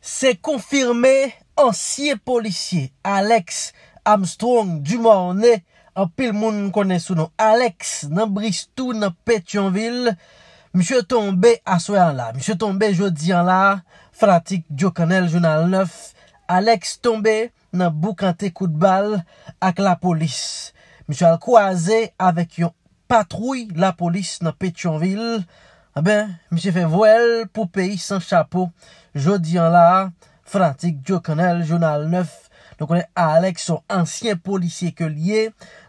Se konfirme ansye polisye, Alex Armstrong, di mwa ane, apil moun mkonesou nou. Alex nan bristou nan Petionville, msye tombe aswe an la. Msye tombe jodi an la, fratik Djo Kanel, Jounal 9. Alex tombe nan boukante kout bal ak la polis. Msye al kwa ze avek yon patroui la polis nan Petionville. A ah ben, mi se fe vwel pou peyi san chapo. Jodi an la, frantik, jo kanel, jounal 9, nou konen Alex son ansyen polisye ke liye.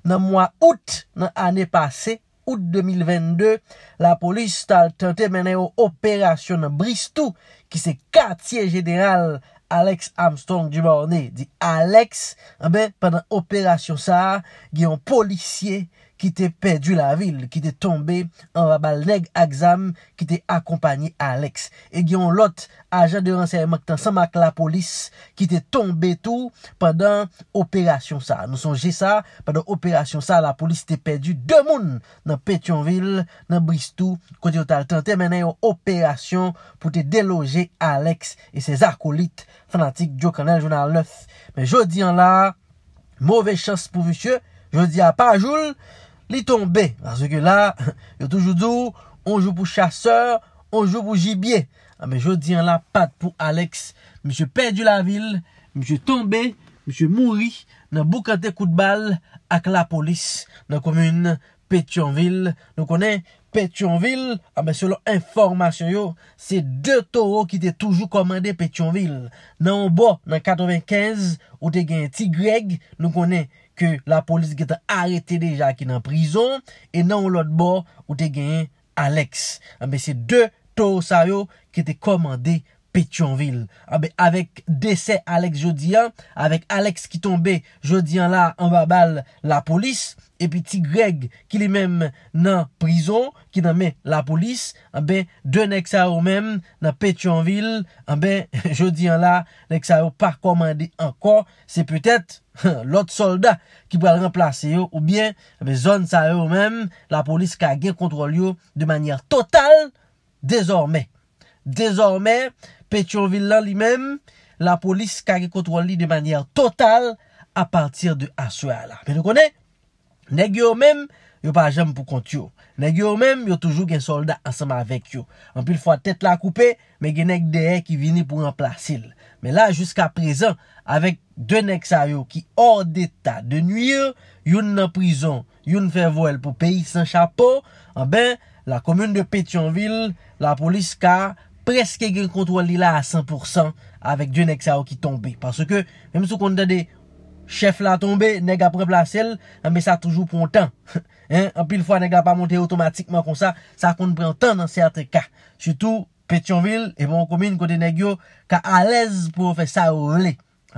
Nan mwa out, nan ane pase, out 2022, la polis tal tante menen yo operasyon nan bristou ki se katye jeneral Alex Armstrong di morni. Di Alex, ah a ben, padan operasyon sa, gen yon polisye, ki te pedu la vil, ki te tombe anwa bal neg aksam, ki te akompanyi Alex. E gyon lot ajan de ranseye mak tan sanmak la polis, ki te tombe tou, pandan operasyon sa. Nou sonje sa, pandan operasyon sa, la polis te pedu demoun, nan Petionvil, nan Bristou, kou di otal 30, menen yo operasyon, pou te deloje Alex, e se zarkolit, fanatik, djok anel, jounan lef. Men jodi an la, mouve chans pou vishye, jodi apajoul, Li tombe, anse ke la, yo toujou zou, on jou pou chasseur, on jou pou ah, jibye. Ame, jou diyan la pat pou Alex, msè perdu la vil, msè tombe, msè mouri, nan boukante kout bal ak la polis, nan komune Petionville. Nou konen Petionville, ame, ah, selon informasyon yo, se de toro ki te toujou komande Petionville. Nan obo, nan 95, ou te gen Tigreg, nou konen Petionville, ke la polis ge te arete deja ki nan prizon, e nan ou lot bo ou te genye Alex. Ambe se de to osayo ki te komande Alex. Petionville. Ah ah a be, avek dese Alex Jodian, avek Alex ki tombe Jodian la anbabal la polis, epi ti Greg ki li mem nan prizon, ki nanme la polis, a be, de nek sa ou men nan Petionville, a be, Jodian la, nek sa ou pa komande anko, se petet lot soldat ki brel remplase yo ou bien, ah a be, zon sa ou men la polis ka gen kontrol yo de manyer total, dezorme. Dezorme, Petionville la li mem, la polis kage kontrol li de manyer total a partir de aswe ala. Pe nou konen, neg yo mem, yo pa jem pou kont yo. Neg yo mem, yo toujou gen soldat ansama vek yo. Anpil fwa tet la koupe, me genek dehe ki vini pou emplasil. Me la, jiska prezan, avek denek sa yo ki or deta de nuye, yon nan prizon, yon fè voel pou peyi san chapo, anben, la komoun de Petionville, la polis kage, Preske gen kontrol li la a 100% Avèk diyo nek sa ou ki tombe Parce ke, mèm sou konten de Chef la tombe, nega pren plasel Mè sa toujou prontan Anpil fwa nega pa monte otomatikman kon sa Sa konten pren tan nan sè atre ka Soutou, Petionville e bon komine Kote negyo ka alèz pou fè sa ou vle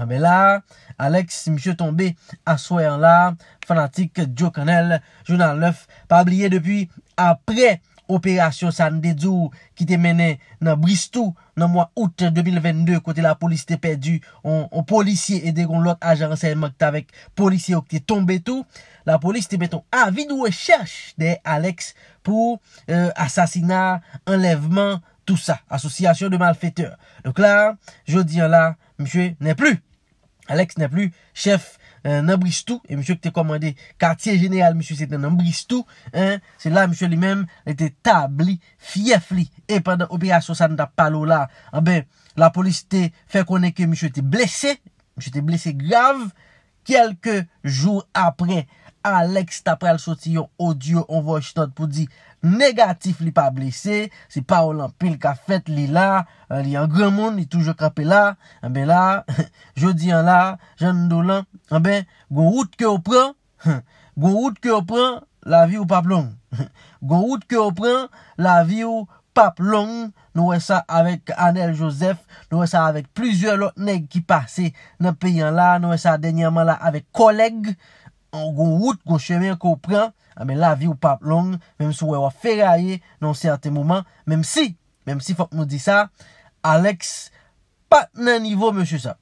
Mè la, Alex, mèche tombe Aswayan la, fanatik Joe Canel Jounal 9, pabliye depi Aprè Operasyon San Dezou ki te mene nan Bristou nan mwa out 2022 kote la polis te pedu. On polisye e deron lot ajan se mokta vek polisye ou te tombe tou. La polis te beton avid ou e chesh de Alex pou euh, asasina, enlevman, tout sa. Asosyasyon de malfeteur. Donc la, jodi an la, mchwe ne plu. Alex ne plu chef. Euh, nan bristou, e mishou ki te komande kartier genyal mishou se te nan bristou se la mishou li men te tab li, fief li e padan opi asosan da palo la la polis te fe konen ke mishou te blese, mishou te blese grav Kelke jou apre, Alex tapre al soti yon audio on vojtot pou di negatif li pa blise, se pa olan pil ka fet li la, li an gran moun li toujou kape la, anbe la, jodi an la, jan ndo lan, anbe goun route ke opran, goun route ke opran la vi ou pa blon, goun route ke opran la vi ou pa blon. pap long, nou wè sa avèk Anel Joseph, nou wè sa avèk plizye lot neg ki pase nan peyan la, nou wè sa denyaman la avèk koleg, goun wout, goun chemyen koupran, amè la vi ou pap long mèm si wè wè feraye nan sènte mouman, mèm si mèm si fòk nou di sa, Alex pat nan nivou mèm chè sa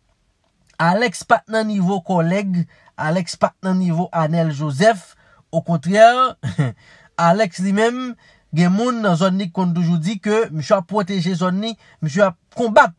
Alex pat nan nivou koleg Alex pat nan nivou Anel Joseph, ou kontryèr Alex li mèm Gen moun nan zon ni kondoujou di ke mi chwa proteje zon ni, mi chwa kombat,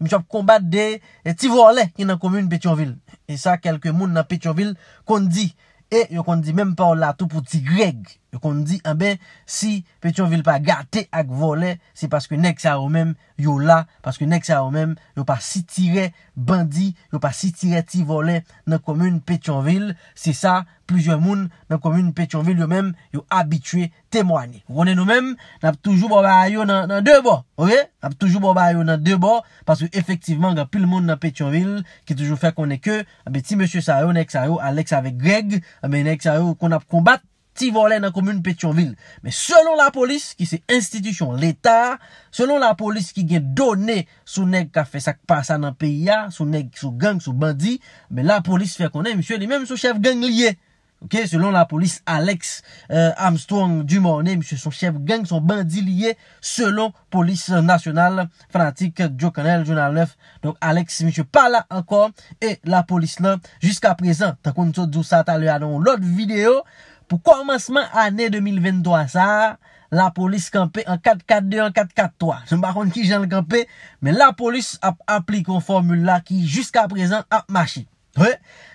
mi chwa kombat de e, ti vole ki nan komoun Petionville. E sa, kelke moun nan Petionville kondi, e yo kondi, menm pa ou la tou pou ti greg, yo kondi, en ah ben, si Petionville pa gate ak vole, se paske nek sa ou menm yo la, paske nek sa ou menm yo pa sitire bandi, yo pa sitire ti vole nan komoun Petionville, se sa... Plizye moun nan komune Petionville yo mèm yo abitwe temwani. Kou konen nou mèm, nan ap toujou boba yo nan debo. Ok? Nan ap toujou boba yo nan debo. Paswe efektivman, ga pil moun nan Petionville ki toujou fè konen eh ke. Abe ti mèsyo sa yo, nek sa yo Alex ave Greg. Abe eh nek sa yo kon ap kombat ti volè nan komune Petionville. Mè selon la polis ki se institisyon l'Etat. Selon la polis ki gen donè sou neg ka fè sak pa sa nan peya. Sou neg sou gang, sou bandi. Mè la polis fè konen mèsyo li mèm sou chef gang liye. Ok, selon la polis Alex euh, Armstrong du Mornay, mishè son chèv gang, son bandi liye, selon polis nasyonal frantik Joe Canel, jounal 9. Donk Alex mishè pa la ankon, et la polis lan, jiska prezant, takoun sou dousata le anon lout videyo, pou koumanseman anè 2023 sa, la polis kampe en 4-4-2, en 4-4-3. Se mba kon ki jan le kampe, men la polis aplikou formula ki jiska prezant ap machi.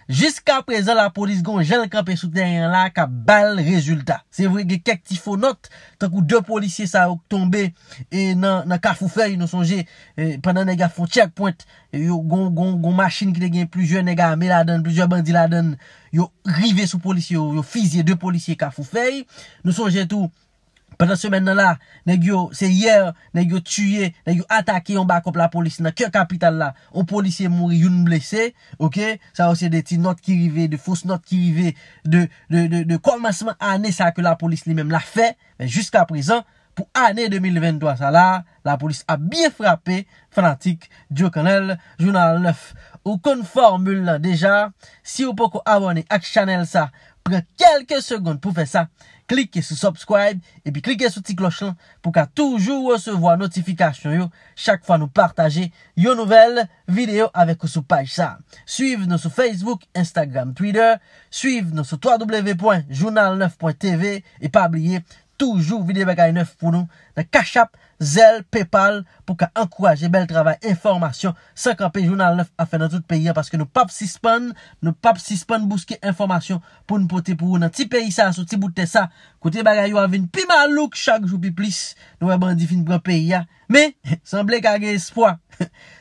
Jiska prezen la polis gon jen krepe souten yon la ka bal rezultat Se vwe ge kek ti founot Tan kou 2 polisye sa wak tombe E nan kafou fey Nou sonje Pendan nega foun checkpoint Gon machin ki degyen Plusye nega ame la den Plusye bandi la den Yo rive sou polisye Yo fizye 2 polisye kafou fey Nou sonje tou Patan semen nan la, negyo se yer, negyo tuye, negyo atake yon bakop la polis, nan kyo kapital la, ou polisye mouri, yon blese, ok, sa ou se de ti not ki rive, de fos not ki rive, de, de, de komasman ane sa ke la polis li men la fe, men jusqu'a prezan, Pou ane 2023 sa la, la polis a byen frapé fanatik Joe Canel, Jounal 9 ou kon formule la deja. Si ou poko abone ak Chanel sa, pre kelke segonde pou fe sa, klike sou subscribe epi klike sou ti klochon pou ka toujou ou se vwa notifikasyon yo. Chak fwa nou partaje yo nouvel video avek ou sou paj sa. Suiv nou sou Facebook, Instagram, Twitter. Suiv nou sou www.journal9.tv E pa abliye jounal9.tv Toujou vide bagay nef pou nou. Da kachap, zel, pepal pou ka ankouaje bel travay. Informasyon. Sankan pejou nan lef a fe nan tout peyi ya. Paske nou pap si span. Nou pap si span bouske informasyon pou nou pote pou nou. Nan ti peyi sa, sou ti pote sa. Kote bagay yo avin pi malouk chak jou pi plis. Nou e bandifin pou peyi ya. Me, sanble kage espwa.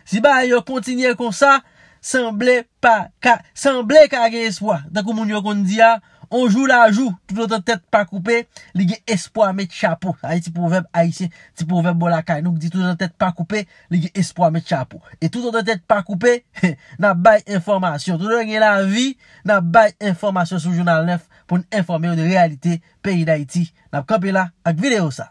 Si ba yo kontinye kon sa, sanble kage espwa. Da kou moun yo kondiya. Onjou lajou, touton te te pakoupe, li ge espo a me tchapo. Ah, a iti pouvem a iti, ti pouvem bolakay. Nouk di touton te te pakoupe, li ge espo a me tchapo. Et touton te te pakoupe, nan bay informasyon. Touton gen la vi, nan bay informasyon sou Jounal 9 pou ni informe ou de realite peyi da iti. Nan kapela ak video sa.